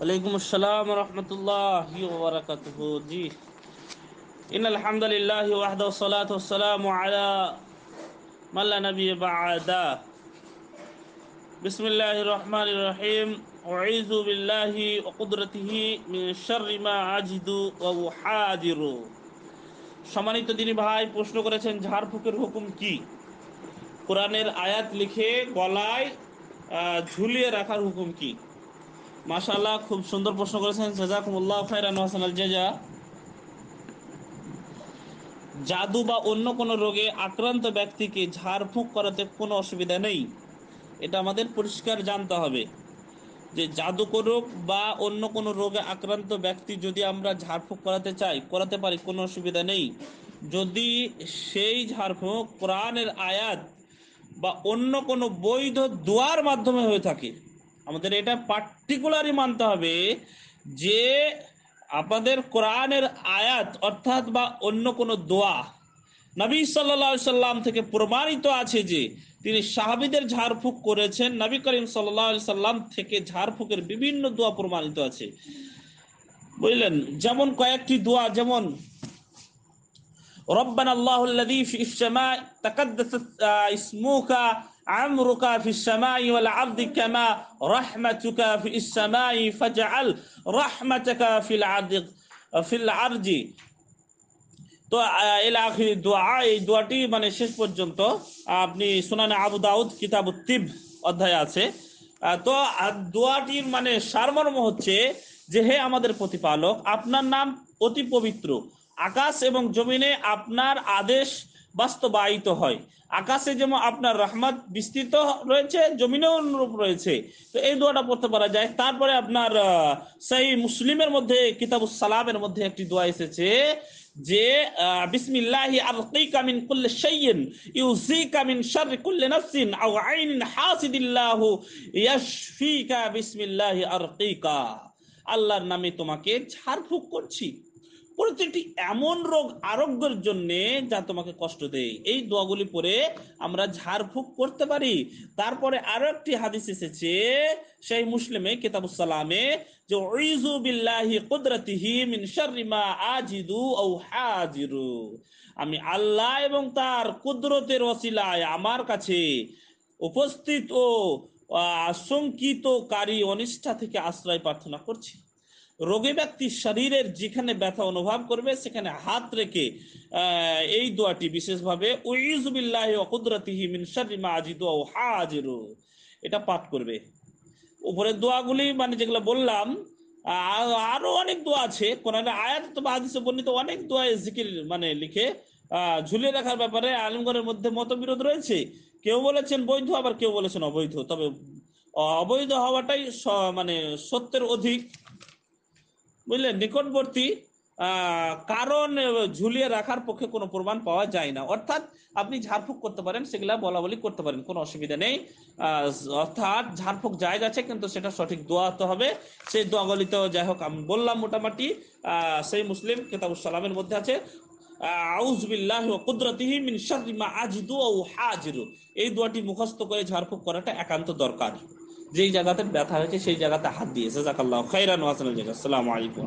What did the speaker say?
ওয়ালাইকুম আসসালাম রহমতুল্লাহ বারাকাতুহু জি ইন আলহামদুলিল্লাহ ওয়াহদা والصلاه والسلام على من لا نبي بعده بسم الله الرحمن الرحيم أعوذ بالله وقدرته من شر ما সম্মানিত তিনি ভাই প্রশ্ন করেছেন ঝাড়ফুকের হুকুম কি কোরআনের আয়াত লিখে গলায় ঝুলিয়ে রাখার হুকুম কি মাশাল্লাহ খুব সুন্দর প্রশ্ন করেছেন জাজাকুমুল্লাহ খাইরান হাসান আল জাজা জাদু বা অন্য কোনো রোগে আক্রান্ত ব্যক্তিকে ঝাড়ফুঁক করাতে কোনো অসুবিধা নেই এটা আমাদের পরিষ্কার জানতে হবে যে জাদুকর রোগ বা অন্য কোনো রোগে আক্রান্ত ব্যক্তি যদি আমরা ঝাড়ফুঁক করাতে চাই করাতে পারি কোনো অসুবিধা নেই যদি সেই ঝাড়ফুঁক কোরআনের আয়াত বা অন্য কোনো বৈধ দোয়ার মাধ্যমে হয়ে থাকে আমাদের এটা পার্টিকুলারই মানতে হবে যে আমাদের কোরআনের আয়াত অর্থাৎ বা অন্য কোনো দোয়া নবী সাল্লা সাল্লাম থেকে প্রমাণিত আছে যে তিনি সাহাবিদের ঝাড়ফুঁক করেছেন নবী করিম সাল্লা সাল্লাম থেকে ঝাড়ফুঁকের বিভিন্ন দোয়া প্রমাণিত আছে বুঝলেন যেমন কয়েকটি দোয়া যেমন রব্বান আল্লাহ ইসমুখা عمرك في السماء والعرض كما رحمتك في السماء فاجعل رحمتك في العرض في العرض তো এলাকি দোয়া এই দোয়াটি মানে শেষ পর্যন্ত আপনি সুনানে আবু দাউদ কিতাব তিব অধ্যায় আছে তো দোয়াটির মানে সারমর্ম হচ্ছে যে হে আমাদের প্রতিপালক আপনার নাম অতি পবিত্র আকাশ এবং জমিনে আপনার আদেশ বাস্তবায়িত হয় আকাশে যেমন আপনার রহমত বিস্তৃত রয়েছে জমিনেও অনুরূপ রয়েছে তো এই দোয়াটা পড়তে পারা যায় তারপরে আপনার সেই মুসলিমের মধ্যে কিতাব সালামের মধ্যে একটি দোয়া এসেছে যে বিসমিল্লাহি আলকিকা কুল্লে কুল্লি শাইইন ইউসিকা মিন শাররি কুল্লি নাফসিন আও আইনিন হাসিদিল্লাহু ইয়াশফিকা বিসমিল্লাহি কা আল্লাহর নামে তোমাকে ঝাড়ফুঁক করছি প্রতিটি এমন রোগ আরোগ্যের জন্য যা তোমাকে কষ্ট দেয় এই দোয়াগুলি পরে আমরা ঝাড়ফুঁক করতে পারি তারপরে আরো একটি হাদিস এসেছে সেই মুসলিমে কিতাবুসালামে যে বিল্লাহি কুদরতিহি মিন আজিদু হাজিরু আমি আল্লাহ এবং তার কুদরতের অসিলায় আমার কাছে উপস্থিত ও আশঙ্কিতকারী অনিষ্ঠা থেকে আশ্রয় প্রার্থনা করছি রোগী ব্যক্তি শরীরের যেখানে ব্যথা অনুভব করবে সেখানে হাত রেখে এই দোয়াটি বিশেষভাবে ওইজুবিল্লাহ অকুদরতিহি মিনসারিমা আজিদু ও হাজিরু এটা পাঠ করবে উপরের দোয়াগুলি মানে যেগুলো বললাম আরো অনেক দোয়া আছে কোন আয়াত বা আদিসে বর্ণিত অনেক দোয়া জিকির মানে লিখে ঝুলিয়ে রাখার ব্যাপারে আলমগড়ের মধ্যে মতবিরোধ রয়েছে কেউ বলেছেন বৈধ আবার কেউ বলেছেন অবৈধ তবে অবৈধ হওয়াটাই মানে সত্যের অধিক বুঝলেন নিকটবর্তী কারণ ঝুলিয়ে রাখার পক্ষে কোনো প্রমাণ পাওয়া যায় না অর্থাৎ আপনি ঝাড়ফুঁক করতে পারেন সেগুলা বলা বলি করতে পারেন কোনো অসুবিধা নেই অর্থাৎ ঝাড়ফুঁক জায়গা আছে কিন্তু সেটা সঠিক দোয়া হতে হবে সেই তো যাই হোক আমি বললাম মোটামুটি সেই মুসলিম কেতাবুল সালামের মধ্যে আছে এই দোয়াটি মুখস্থ করে ঝাড়ফুঁক করাটা একান্ত দরকার যেই জায়গাতে ব্যথা হয়েছে সেই জায়গাতে হাত দিয়েছে জাকাল্লাহ খাইরান ওয়াসাল জায়গা আসসালামু আলাইকুম